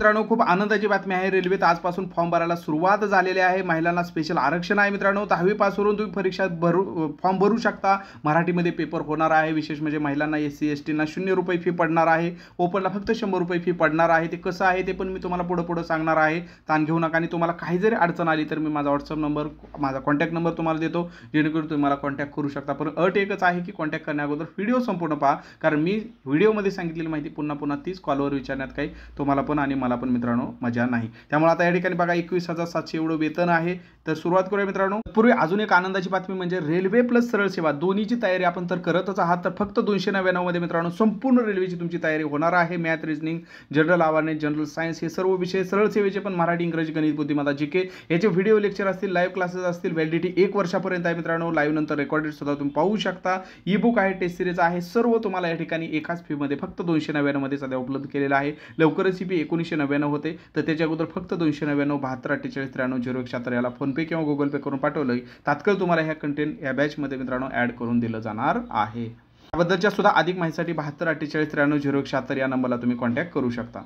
मित्रांनो खूप आनंदाची बातमी आहे रेल्वेत आजपासून फॉर्म भरायला सुरुवात झालेली आहे महिलांना स्पेशल आरक्षण आहे मित्रांनो दहावीपासून तुम्ही परीक्षा भरू फॉर्म भरू शकता मराठीमध्ये पेपर होणार आहे विशेष म्हणजे महिलांना एस सी एस टीना शून्य रुपये फी पडणार आहे ओपनला फक्त शंभर रुपये फी पडणार आहे ते कसं आहे ते पण मी तुम्हाला पुढं पुढं सांगणार आहे ताण घेऊ नका आणि तुम्हाला काही जरी अडचण आली तर मी माझा व्हॉट्सअप नंबर माझा कॉन्टॅक्ट नंबर तुम्हाला देतो जेणेकरून तुम्ही मला कॉन्टॅक्ट करू शकता पण अट एकच आहे की कॉन्टॅक्ट करण्याअगोदर व्हिडिओ संपूर्ण पहा कारण मी व्हिडिओमध्ये सांगितलेली माहिती पुन्हा पुन्हा तीच कॉलवर विचारण्यात काही तुम्हाला पण आणि मला पण मित्रांनो मजा नाही त्यामुळे आता या ठिकाणी बघा एकवीस हजार सातशे एवढं वेतन आहे तर सुरुवात करूया मित्रांनो पूर्वी अजून एक आनंदाची बातमी म्हणजे रेल्वे प्लस सरळ सेवा दोन्हीची तयारी आपण तर करतच आहात तर फक्त दोनशे नव्याण्णवमध्ये मित्रांनो संपूर्ण रेल्वेची तुमची तयारी होणार आहे math reasoning general awareness general science हे सर्व विषय सरळ सेवेचे पण मराठी इंग्रजी गणित बुद्धिमत्ता जिके याचे व्हिडिओ लेक्चर असतील लाईव्ह क्लासेस असतील व्हॅलिडिटी एक वर्षापर्यंत आहे मित्रांनो लाईव्ह नंतर रेकॉर्डेड सुद्धा तुम्ही पाहू शकता ई बुक आहे टेस्ट सिरीज आहे सर्व तुम्हाला या ठिकाणी एकाच फीमध्ये फक्त दोनशे नव्याण्णवमध्ये सध्या उपलब्ध केलेलं आहे लवकरच ही फी एकोणीशे दोनशे नव्याण्णव होते तर त्याच्या अगोदर फक्त दोनशे नव्याण्णव बहात्तर अठ्ठेचाळीस त्र्याण्णव झिरो एक शात्र याला फोनपे किंवा गुगल पे करून पाठवलं तात्काळ तुम्हाला ह्या कंटेंट या बॅचमध्ये मित्रांनो ॲड करून दिलं जाणार आहे याबद्दलच्या सुद्धा अधिक माहितीसाठी बहात्तर अठ्ठेचाळीस त्र्याण्णव झिरो एक या नंबरला तुम्ही कॉन्टॅक्ट करू शकता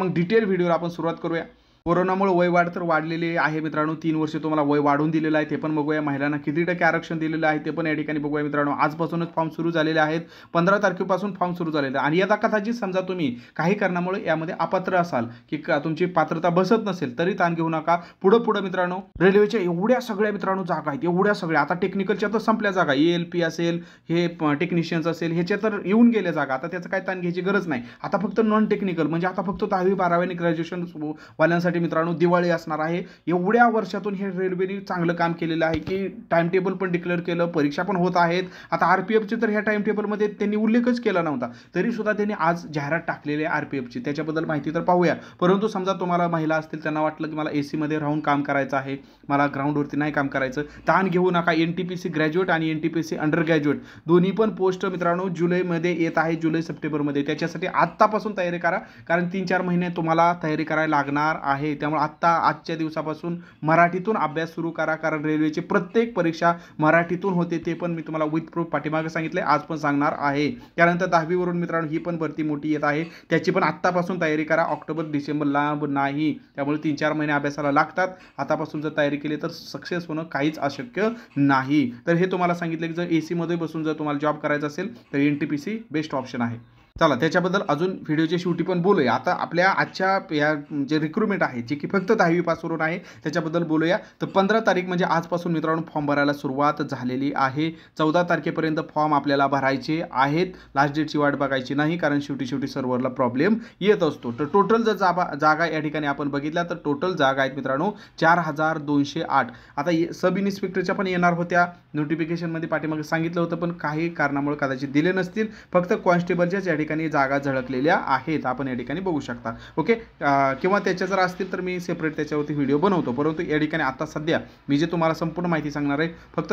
मग डिटेल व्हिडिओला आपण सुरुवात करूया कोरोनामुळे वय वाढ तर वाढलेली आहे मित्रांनो तीन वर्ष तुम्हाला वय वाढून दिलेलं आहे ते पण बघूया महिलांना किती टक्के आरक्षण दिलेलं आहे ते पण या ठिकाणी बघूया मित्रांनो आजपासूनच फॉर्म सुरू झालेले आहेत पंधरा तारखेपासून फॉर्म सुरू झालेला आणि या कदाचित समजा तुम्ही काही कारणामुळे यामध्ये अपात्र असाल की तुमची पात्रता बसत नसेल तरी ताण घेऊ नका पुढं पुढं मित्रांनो रेल्वेच्या एवढ्या सगळ्या मित्रांनो जागा आहेत एवढ्या सगळ्या आता टेक्निकलच्या तर संपल्या जागा ए एल पी असेल हे टेक्निशियन्स असेल ह्याच्या तर येऊन गेल्या जागा आता त्याचं काय ताण घ्यायची गरज नाही आता फक्त नॉन टेक्निकल म्हणजे आता फक्त दहावी बारावी ग्रॅज्युएशन वाल्यांसाठी त्यासाठी मित्रांनो दिवाळी असणार आहे एवढ्या वर्षातून हे रेल्वेने चांगलं काम केलेलं आहे की टाइम टेबल पण डिक्लेअर केलं परीक्षा पण होत आहेत आता आर पी एफचे तर ह्या टाइम टेबलमध्ये त्यांनी उल्लेखच केला नव्हता तरी सुद्धा त्यांनी आज जाहिरात टाकलेली आहे आर पी एफची त्याच्याबद्दल माहिती तर पाहूया परंतु समजा तुम्हाला महिला असतील त्यांना वाटलं की मला ए सीमध्ये राहून काम करायचं आहे मला ग्राउंडवरती नाही काम करायचं ताण घेऊ नका N T P C graduate आणि N T P C under graduate दोन्ही पण पोस्ट मित्रांनो जुलैमध्ये येत आहे जुलै सप्टेंबरमध्ये त्याच्यासाठी आत्तापासून तयारी करा कारण तीन चार महिने तुम्हाला तयारी करायला लागणार आहे आहे त्यामुळे आत्ता आजच्या दिवसापासून मराठीतून अभ्यास सुरू करा कारण रेल्वेची प्रत्येक परीक्षा मराठीतून होते ते पण मी तुम्हाला विथ प्रूफ पाठीमागे सांगितले आज पण सांगणार आहे त्यानंतर दहावीवरून मित्रांनो ही पण भरती मोठी येत आहे त्याची पण आत्तापासून तयारी करा ऑक्टोबर डिसेंबर लांब नाही त्यामुळे तीन चार महिने अभ्यासाला लागतात आतापासून जर तयारी केली तर सक्सेस होणं काहीच अशक्य नाही तर हे तुम्हाला सांगितलं की जर ए सीमध्ये बसून जर तुम्हाला जॉब करायचा असेल तर N T P C best option आहे चला त्याच्याबद्दल अजून व्हिडिओच्या शेवटी पण बोलूया आता आपल्या आजच्या या जे रिक्रुटमेंट आहे जे की फक्त दहावी आहे त्याच्याबद्दल बोलूया तर पंधरा तारीख म्हणजे आजपासून मित्रांनो फॉर्म भरायला सुरुवात झालेली आहे चौदा तारखेपर्यंत फॉर्म आपल्याला भरायचे आहेत लास्ट डेटची वाट बघायची नाही कारण शेवटी शेवटी सर्व्हरला प्रॉब्लेम येत असतो तर टोटल जर जाबा जागा या ठिकाणी आपण बघितल्या तर टोटल जागा आहेत मित्रांनो चार हजार दोनशे आठ आता सब इन्स्पेक्टरच्या पण येणार होत्या नोटिफिकेशनमध्ये पाठीमागे सांगितलं होतं पण काही कारणामुळे कदाचित दिले नसतील फक्त कॉन्स्टेबलच्याच या ठिकाणी जागा झळकलेल्या आहेत आपण या ठिकाणी बघू शकता ओके किंवा त्याच्या जर असतील तर मी सेपरेट त्याच्यावरती व्हिडिओ बनवतो परंतु या ठिकाणी आता सध्या मी जे तुम्हाला संपूर्ण माहिती सांगणार आहे फक्त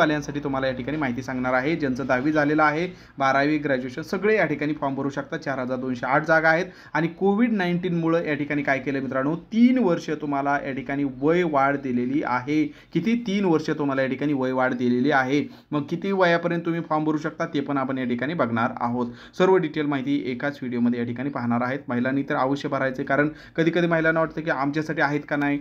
वाल्यांसाठी तुम्हाला या ठिकाणी माहिती सांगणार आहे ज्यांचं दहावी झालेलं आहे बारावी ग्रॅज्युएशन सगळे या ठिकाणी फॉर्म भरू शकता चार हजार दोनशे आठ जागा आहेत आणि कोविड मुळे या ठिकाणी काय केलं मित्रांनो तीन वर्ष तुम्हाला या ठिकाणी वय वाढ दिलेली आहे किती तीन वर्ष तुम्हाला या ठिकाणी वय वाढ दिलेली आहे मग किती वयापर्यंत तुम्ही फॉर्म भरू शकता ते पण आपण या ठिकाणी बघणार आहोत सर्व डिटेल माहिती एकाच व्हिडिओमध्ये या ठिकाणी पाहणार आहेत महिलांनी तर अवश्य भरायचे कारण कधी कधी महिलांना वाटतं की आमच्यासाठी आहेत का नाही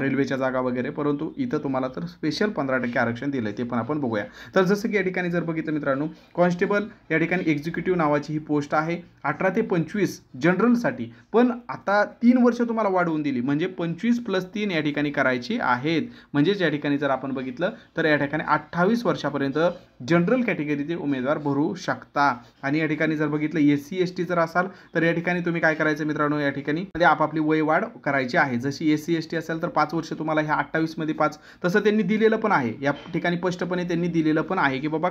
रेल्वेच्या जागा वगैरे परंतु इथं तुम्हाला तर स्पेशल पंधरा टक्के आरक्षण दिलं आहे ते पण आपण बघूया तर जसं की या ठिकाणी जर बघितलं मित्रांनो कॉन्स्टेबल या ठिकाणी एक्झिक्युटिव्ह नावाची ही पोस्ट आहे अठरा ते पंचवीस जनरलसाठी पण आता तीन वर्ष तुम्हाला वाढवून दिली म्हणजे पंचवीस प्लस तीन या ठिकाणी करायची आहेत म्हणजेच या ठिकाणी जर आपण बघितलं तर या ठिकाणी अठ्ठावीस वर्षापर्यंत जनरल कॅटेगरीचे उमेदवार भरू शकता आणि या ठिकाणी जर बघितलं बघितलं एस सी एस टी जर असाल तर या ठिकाणी तुम्ही काय करायचं मित्रांनो या ठिकाणी आपापली वय वाढ करायची आहे जशी एस सी एस टी असेल तर पाच वर्ष तुम्हाला ह्या मध्ये पाच तसं त्यांनी दिलेलं पण आहे या ठिकाणी स्पष्टपणे त्यांनी दिलेलं पण आहे की बाबा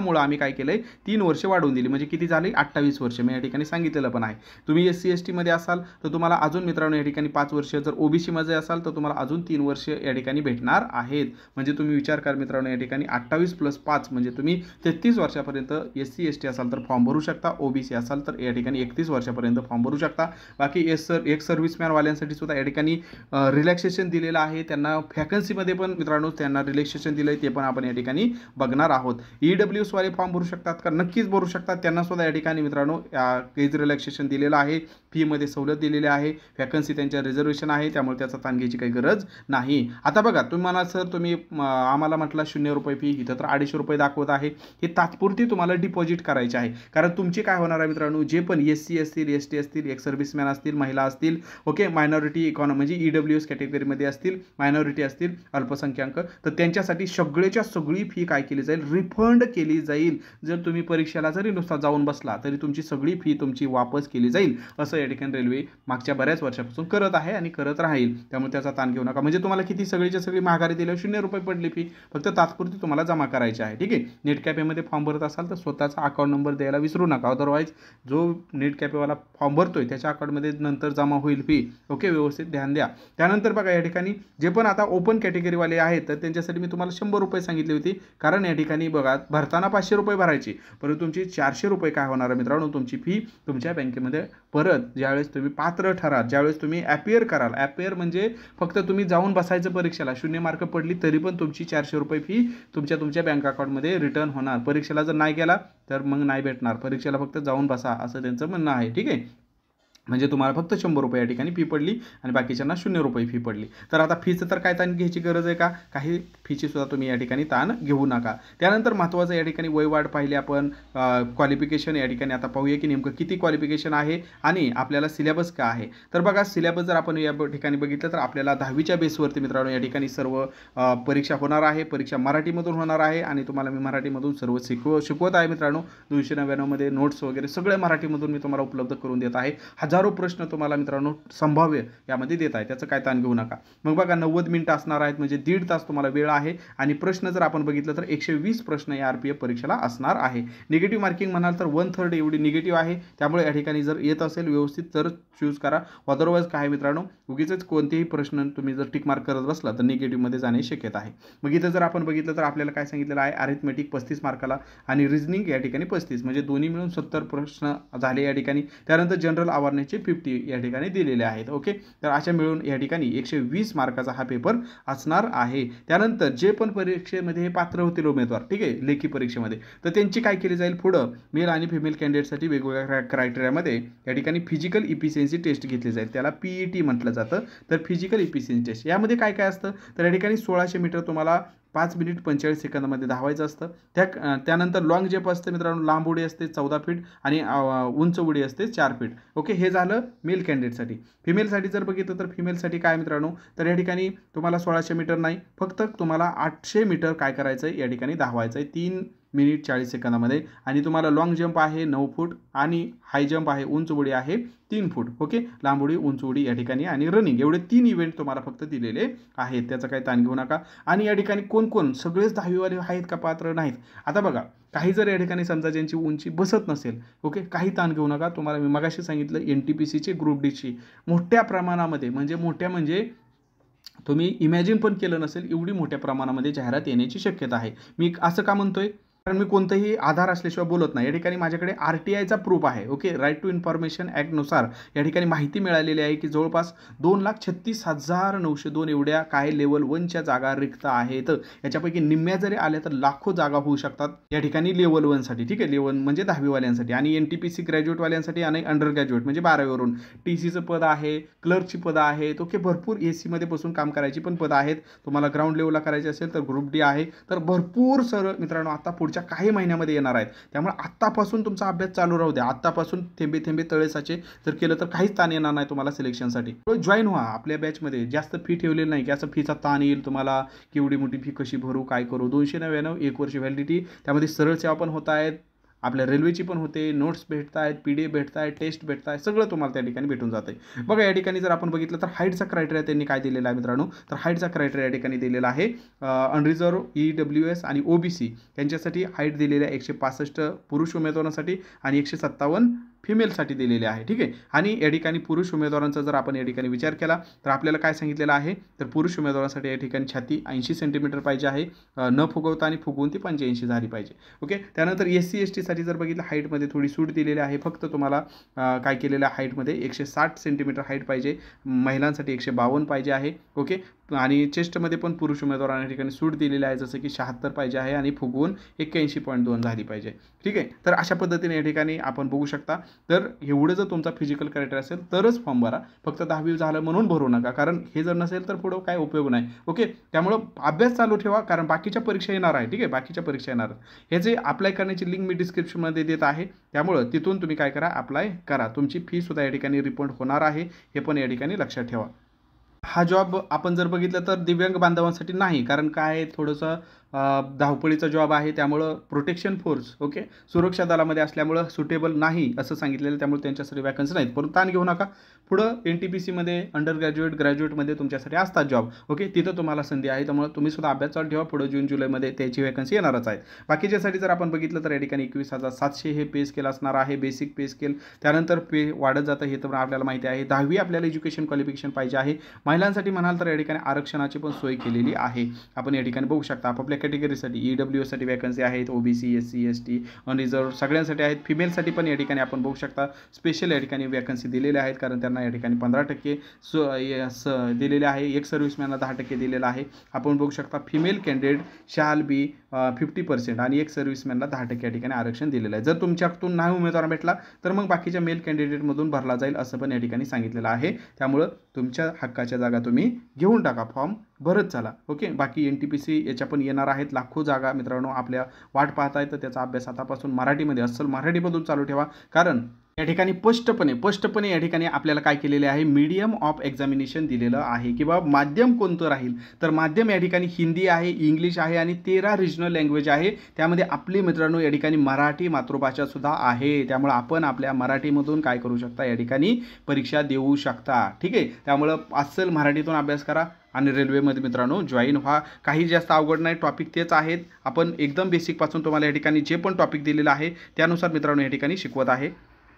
मुळे आम्ही काय केलंय तीन वर्ष वाढवून दिली म्हणजे किती झाली अठ्ठावीस वर्ष मी या ठिकाणी सांगितलेलं पण आहे तुम्ही एस सी एस टीमध्ये असाल तर तुम्हाला अजून मित्रांनो या ठिकाणी पाच वर्ष जर ओबीसी मध्ये असाल तर तुम्हाला अजून तीन वर्ष या ठिकाणी भेटणार आहेत म्हणजे तुम्ही विचार करा मित्रांनो या ठिकाणी अठ्ठावीस प्लस पाच म्हणजे तुम्ही तेहतीस वर्षापर्यंत एस सी एस टी असाल तर फॉर्म भरू शकता ओ ओबीसी असाल तर या ठिकाणी एकतीस वर्षापर्यंत फॉर्म भरू शकता बाकी एस सर एक सर्व्हिसमॅनवाल्यांसाठी सुद्धा या ठिकाणी रिलॅक्सेशन दिलेलं आहे त्यांना व्हॅकन्सीमध्ये पण मित्रांनो त्यांना रिलॅक्सेशन दिलं आहे ते पण आपण या ठिकाणी बघणार आहोत ई e डब्ल्यू एसवाले फॉर्म भरू शकतात का नक्कीच भरू शकतात त्यांना सुद्धा या ठिकाणी मित्रांनो केज रिलॅक्सेशन दिलेलं आहे फीमध्ये सवलत दिलेली आहे वॅकन्सी त्यांच्या रिझर्वेशन आहे त्यामुळे त्याचा ताण काही गरज नाही आता बघा तुम्ही म्हणाल सर तुम्ही आम्हाला म्हटलं शून्य रुपये फी इथं तर अडीचशे रुपये दाखवत आहे हे तात्पुरती तुम्हाला डिपॉझिट करायची आहे कारण तुमची काय होणार आहे मित्रांनो जे पण एस सी असतील एस टी असतील एक सर्व्हिसमॅन असतील महिला असतील ओके मायनॉरिटी इकॉनॉमी म्हणजे ई डब्ल्यू एस कॅटेगरीमध्ये असतील मायनॉरिटी असतील अल्पसंख्याक तर त्यांच्यासाठी सगळेच्या सगळी फी काय केली जाईल रिफंड केली जाईल जर तुम्ही परीक्षेला जरी नुसता जाऊन बसला तरी तुमची सगळी फी तुमची वापस केली जाईल असं या ठिकाणी रेल्वे मागच्या बऱ्याच वर्षापासून करत आहे आणि करत राहील त्यामुळे त्याचा ताण घेऊ नका म्हणजे तुम्हाला किती सगळीच्या सगळी महागारी दिल्यावर शून्य रुपये पडली फी फक्त तात्पुरती तुम्हाला जमा करायची आहे ठीक आहे नेट कॅफेमध्ये फॉर्म भरत असाल तर स्वतःचा अकाउंट नंबर द्यायला विसरू नका अदरवाईज जो नेट कॅफेवाला फॉर्म भरतोय त्याच्या अकाउंटमध्ये नंतर जमा होईल फी ओके व्यवस्थित ध्यान द्या त्यानंतर बघा या ठिकाणी जे पण आता ओपन कॅटेगरीवाले आहेत तर त्यांच्यासाठी मी तुम्हाला शंभर रुपये सांगितली होती कारण या ठिकाणी बघा भरताना पाचशे रुपये भरायची परंतु तुमची चारशे रुपये काय होणार आहे मित्रांनो तुमची फी तुमच्या बँकेमध्ये परत ज्यावेळेस तुम्ही पात्र ठराल ज्यावेळेस तुम्ही ॲपियर कराल ॲपियर म्हणजे फक्त तुम्ही जाऊन बसायचं परीक्षेला शून्य मार्क पडली तरी पण तुमची चारशे रुपये फी तुमच्या तुमच्या बँक अकाउंटमध्ये रिटर्न होणार परीक्षेला जर नाही गेला तर मग नाही भेटणार परीक्षेला फक्त जाऊन बसा असं त्यांचं म्हणणं आहे ठीक आहे म्हणजे तुम्हाला फक्त शंभर रुपये या ठिकाणी फी पडली आणि बाकीच्यांना शून्य रुपये फी पडली तर आता फीचं तर काय ताण घ्यायची गरज आहे का काही फीची सुद्धा तुम्ही या ठिकाणी ताण घेऊ नका त्यानंतर महत्त्वाचं या ठिकाणी वयवाढ पाहिले आपण क्वालिफिकेशन या ठिकाणी आता पाहूया की नेमकं किती क्वालिफिकेशन आहे आणि आपल्याला सिलेबस का आहे तर बघा सिलेबस जर आपण या ठिकाणी बघितलं तर आपल्याला दहावीच्या बेसवरती मित्रांनो या ठिकाणी सर्व परीक्षा होणार आहे परीक्षा मराठीमधून होणार आहे आणि तुम्हाला मी मराठीमधून सर्व शिकव शिकवत आहे मित्रांनो दोनशे नव्याण्णवमध्ये नोट्स वगैरे सगळे मराठीमधून मी तुम्हाला उपलब्ध करून देत आहे हजारो प्रश्न तुम्हाला मित्रांनो संभाव्य यामध्ये देत आहे त्याचं काय ताण घेऊ नका मग बघा नव्वद मिनिटं असणार आहेत म्हणजे दीड तास तुम्हाला वेळ आहे आणि प्रश्न जर आपण बघितलं तर एकशे वीस प्रश्न या आर पी एफ परीक्षेला असणार आहे निगेटिव्ह मार्किंग म्हणाल तर वन थर्ड एवढी निगेटिव्ह आहे त्यामुळे या ठिकाणी जर येत असेल व्यवस्थित तर चूज करा अदरवाईज काय मित्रांनो उगीच कोणतेही प्रश्न तुम्ही जर टिक मार्क करत बसला तर निगेटिव्हमध्ये जाणे शक्यता आहे मग इथं जर आपण बघितलं तर आपल्याला काय सांगितलेलं आहे अरिथमेटिक पस्तीस मार्काला आणि रिजनिंग या ठिकाणी पस्तीस म्हणजे दोन्ही मिळून सत्तर प्रश्न झाले या ठिकाणी त्यानंतर जनरल अवेअरनेस चे फिफ्टी या ठिकाणी दिलेले आहेत ओके तर अशा मिळून या ठिकाणी एकशे वीस मार्काचा हा पेपर असणार आहे त्यानंतर जे पण परीक्षेमध्ये हे पात्र होतील उमेदवार ठीक आहे लेखी परीक्षेमध्ये तर त्यांची काय केली जाईल पुढं मेल आणि फिमेल कॅन्डिडेटसाठी वेगवेगळ्या क्रायटेरियामध्ये या ठिकाणी फिजिकल इफिशियन्सी टेस्ट घेतली जाईल त्याला पीई टी e म्हटलं जातं तर फिजिकल इफिशियन्सी टेस्ट यामध्ये काय काय असतं तर या ठिकाणी सोळाशे मीटर तुम्हाला पाच मिनिट पंचेचाळीस सेकंदामध्ये धावायचं असतं त्या त्यानंतर लॉंग जेप असते मित्रांनो लांब उडी असते चौदा फीट आणि उंच उडी असते चार फीट ओके हे झालं मेल कॅन्डिडेटसाठी फिमेलसाठी जर बघितलं तर फिमेलसाठी काय मित्रांनो तर या ठिकाणी तुम्हाला सोळाशे मीटर नाही फक्त तुम्हाला आठशे मीटर काय करायचं आहे या ठिकाणी धावायचं आहे तीन मिनिट चाळीस सेकंदामध्ये आणि तुम्हाला लाँग जंप आहे नऊ फूट आणि हाय जंप आहे उंच उडी आहे तीन फूट ओके लांब उडी उंच उडी या ठिकाणी आणि रनिंग एवढे तीन इव्हेंट तुम्हाला फक्त दिलेले आहेत त्याचा काही ताण घेऊ नका आणि या ठिकाणी कोण कोण सगळेच दहावीवाले आहेत का पात्र नाहीत आता बघा काही जर या ठिकाणी समजा ज्यांची उंची बसत नसेल ओके काही ताण घेऊ नका तुम्हाला मी मगाशी सांगितलं एन टी पी सीचे ग्रुप डीची मोठ्या प्रमाणामध्ये म्हणजे मोठ्या म्हणजे तुम्ही इमॅजिन पण केलं नसेल एवढी मोठ्या प्रमाणामध्ये जाहिरात येण्याची शक्यता आहे मी असं का म्हणतोय कारण मी कोणतंही आधार असल्याशिवाय बोलत नाही या ठिकाणी माझ्याकडे आर टी आयचा प्रूफ आहे ओके राईट टू इन्फॉर्मेशन ॲक्टनुसार या ठिकाणी माहिती मिळालेली आहे की जवळपास दोन लाख छत्तीस हजार नऊशे दोन एवढ्या काय लेवल वनच्या जागा रिक्त आहेत याच्यापैकी निम्म्या जरी आल्या तर लाखो जागा होऊ शकतात या ठिकाणी लेवल वनसाठी ठीक आहे लेवल म्हणजे दहावीवाल्यांसाठी आणि एन टी पी सी ग्रॅज्युएटवाल्यांसाठी आणि अंडर ग्रॅज्युएट म्हणजे बारावीवरून टी सीचं पद आहे क्लर्कची पदं आहेत ओके भरपूर ए सीमध्ये बसून काम करायची पण पदं आहेत तुम्हाला ग्राउंड लेवलला करायची असेल तर ग्रुप डी आहे तर भरपूर सर मित्रांनो आता पुढे पुढच्या काही महिन्यामध्ये येणार आहेत त्यामुळे आत्तापासून तुमचा अभ्यास चालू राहू द्या आत्तापासून थेंबे थेंबे तळेसाचे जर केलं तर काहीच ताण येणार नाही तुम्हाला सिलेक्शनसाठी जॉईन व्हा आपल्या बॅचमध्ये जास्त फी ठेवलेली नाही की असं फीचा ताण येईल तुम्हाला केवढी मोठी फी कशी भरू काय करू दोनशे नव्याण्णव एक वर्ष व्हॅलिडिटी त्यामध्ये सरळ सेवा पण होत आहेत आपल्या रेल्वेची पण होते नोट्स भेटत आहेत पी डी भेटत आहे टेस्ट भेटत आहे सगळं तुम्हाला त्या ठिकाणी भेटून जाते बघा या ठिकाणी जर आपण बघितलं तर हाईटचा क्रायटेरिया त्यांनी काय दिलेला आहे मित्रांनो तर हाईटचा क्रायटेरिया या ठिकाणी दिलेला आहे अनरिझर्व ई डब्ल्यू एस आणि ओबीसी यांच्यासाठी हाईट दिलेली आहे एकशे पासष्ट पुरुष उमेदवारांसाठी आणि एकशे सत्तावन्न फिमेलसाठी दिलेले आहे ठीक आहे आणि या ठिकाणी पुरुष उमेदवारांचा जर आपण या ठिकाणी विचार केला तर आपल्याला काय सांगितलेलं आहे तर पुरुष उमेदवारांसाठी या ठिकाणी छाती ऐंशी सेंटीमीटर पाहिजे आहे न फुगवता आणि फुगवून ती पंच्याऐंशी झाली पाहिजे ओके त्यानंतर एस सी एस टीसाठी जर बघितलं हाईटमध्ये थोडी सूट दिलेली आहे फक्त तुम्हाला काय केलेल्या हाईटमध्ये एकशे साठ सेंटीमीटर हाईट पाहिजे महिलांसाठी एकशे बावन्न पाहिजे आहे ओके आणि चेस्टमध्ये पण पुरुष उमेदवारांना ठिकाणी सूट दिलेली आहे जसं की शहात्तर पाहिजे आहे आणि फुगवून एक्क्याऐंशी पॉईंट दोन झाली पाहिजे ठीक आहे तर अशा पद्धतीने या ठिकाणी आपण बघू शकता तर एवढं जर तुमचा फिजिकल कॅरेक्टर असेल तरच फॉर्म भरा फक्त दहावी झालं म्हणून भरू नका कारण हे जर नसेल तर पुढं काय उपयोग नाही ओके त्यामुळं अभ्यास चालू ठेवा कारण बाकीच्या परीक्षा येणार आहे ठीक आहे बाकीच्या परीक्षा येणार हे जे अप्लाय करण्याची लिंक मी डिस्क्रिप्शनमध्ये देत आहे त्यामुळं तिथून तुम्ही काय करा अप्लाय करा तुमची फीसुद्धा या ठिकाणी रिफंड होणार आहे हे पण या ठिकाणी लक्षात ठेवा हा जॉब आपण जर बघितलं तर दिव्यांग बांधवांसाठी नाही कारण काय थोडंसं धावपळीचा जॉब आहे त्यामुळं प्रोटेक्शन फोर्स ओके सुरक्षा दलामध्ये असल्यामुळं सुटेबल नाही असं सांगितलेलं त्यामुळे त्यांच्यासाठी वॅकन्सी नाहीत परंतु ताण घेऊ नका पुढं एन टी पी सीमध्ये अंडर ग्रॅज्युएट ग्रॅज्युएटमध्ये तुमच्यासाठी असतात जॉब ओके तिथं तुम्हाला संधी आहे त्यामुळे तुम्ही सुद्धा अभ्यास चालू ठेवा पुढं जून जुलैमध्ये त्याची वॅकन्सी येणारच आहे बाकीच्यासाठी जर आपण बघितलं तर या ठिकाणी एकवीस हजार सातशे हे पे स्केल असणार आहे बेसिक पे स्केल त्यानंतर पे वाढत जातं हे तर आपल्याला माहिती आहे दहावी आपल्याला एज्युकेशन क्वालिफिकेशन पाहिजे आहे महिलांसाठी म्हणाल तर या ठिकाणी आरक्षणाची पण सोय केलेली आहे आपण या ठिकाणी बघू शकता आपापल्या कॅटेगरीसाठी ई डब्ल्यू एससाठी वॅकन्सी आहेत OBC S C S T unreserved सगळ्यांसाठी आहेत फिमेलसाठी पण या ठिकाणी आपण बघू शकता स्पेशल या ठिकाणी वॅकन्सी दिलेल्या आहेत कारण त्यांना या ठिकाणी पंधरा टक्के स दिलेले आहे एक सर्व्हिसमॅनला दहा टक्के दिलेलं आहे आपण बघू शकता female candidate shall be fifty percent आणि एक सर्व्हिसमॅनला दहा टक्के या ठिकाणी आरक्षण दिलेलं आहे जर तुमच्यातून नाही उमेदवार भेटला तर मग बाकीच्या मेल कॅन्डिडेटमधून भरला जाईल असं पण या ठिकाणी सांगितलेलं आहे त्यामुळं तुमच्या हक्काच्या जागा तुम्ही घेऊन टाका फॉर्म भरत चला ओके बाकी एन टी पी सी याच्या पण येणार आहेत लाखो जागा मित्रांनो आपल्या वाट पाहत आहेत तर त्याचा अभ्यास आतापासून मराठीमध्ये अस्सल मराठीमधून चालू ठेवा कारण या ठिकाणी स्पष्टपणे स्पष्टपणे या ठिकाणी आपल्याला काय केलेले आहे मीडियम ऑफ एक्झामिनेशन दिलेलं आहे किंवा माध्यम कोणतं राहील तर माध्यम या ठिकाणी हिंदी आहे इंग्लिश आहे आणि तेरा रिजनल लँग्वेज आहे त्यामध्ये आपली मित्रांनो या ठिकाणी मराठी मातृभाषासुद्धा आहे त्यामुळे आपण आपल्या मराठीमधून काय करू शकता या ठिकाणी परीक्षा देऊ शकता ठीक आहे त्यामुळं अस्सल मराठीतून अभ्यास करा आणि रेल्वेमध्ये मित्रांनो जॉईन व्हा काही जास्त अवघड नाही टॉपिक तेच आहेत आपण एकदम बेसिकपासून तुम्हाला या ठिकाणी जे पण टॉपिक दिलेलं आहे त्यानुसार मित्रांनो या ठिकाणी शिकवत आहे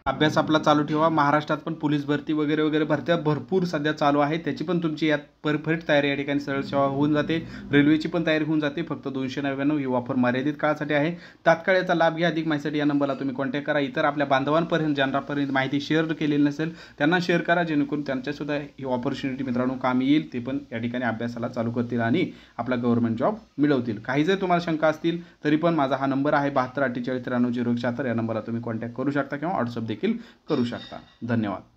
अभ्यास आपला चालू ठेवा महाराष्ट्रात पण पोलीस भरती वगैरे वगैरे भरत्या भरपूर सध्या चालू आहे त्याची पण तुमची यात परफेक्ट तयारी या ठिकाणी सरळ सेवा होऊन जाते रेल्वेची पण तयारी होऊन जाते फक्त दोनशे नव्याण्णव ही ऑफर मर्यादित काळासाठी आहे तात्काळ याचा लाभ घ्या अधिक माहितीसाठी या नंबरला तुम्ही कॉन्टॅक्ट करा इतर आपल्या बांधवांपर्यंत ज्यांनापर्यंत माहिती शेअर केलेली नसेल त्यांना शेअर करा जेणेकरून त्यांच्यासुद्धा ही ऑपॉर्च्युनिटी मित्रांनो काम येईल ते पण या ठिकाणी अभ्यासाला चालू करतील आणि आपला गव्हर्नमेंट जॉब मिळवतील काही जर तुम्हाला शंका असतील तरी पण माझा हा नंबर आहे बहात्तर अठ्ठेचाळीस त्र्याण्णव झिरो शहात्तर या नंबरला तुम्ही कॉन्टॅक्ट करू शकता किंवा व्हॉट्सअप देखील करू शकता धन्यवाद